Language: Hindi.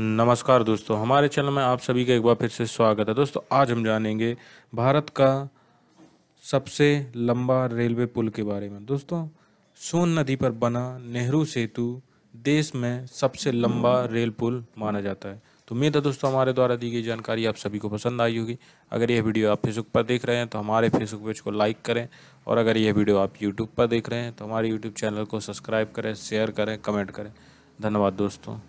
नमस्कार दोस्तों हमारे चैनल में आप सभी का एक बार फिर से स्वागत है दोस्तों आज हम जानेंगे भारत का सबसे लंबा रेलवे पुल के बारे में दोस्तों सोन नदी पर बना नेहरू सेतु देश में सबसे लंबा रेल पुल माना जाता है तो उम्मीद है दोस्तों हमारे द्वारा दी गई जानकारी आप सभी को पसंद आई होगी अगर यह वीडियो आप फेसबुक पर देख रहे हैं तो हमारे फेसबुक पेज को लाइक करें और अगर यह वीडियो आप यूट्यूब पर देख रहे हैं तो हमारे यूट्यूब चैनल को सब्सक्राइब करें शेयर करें कमेंट करें धन्यवाद दोस्तों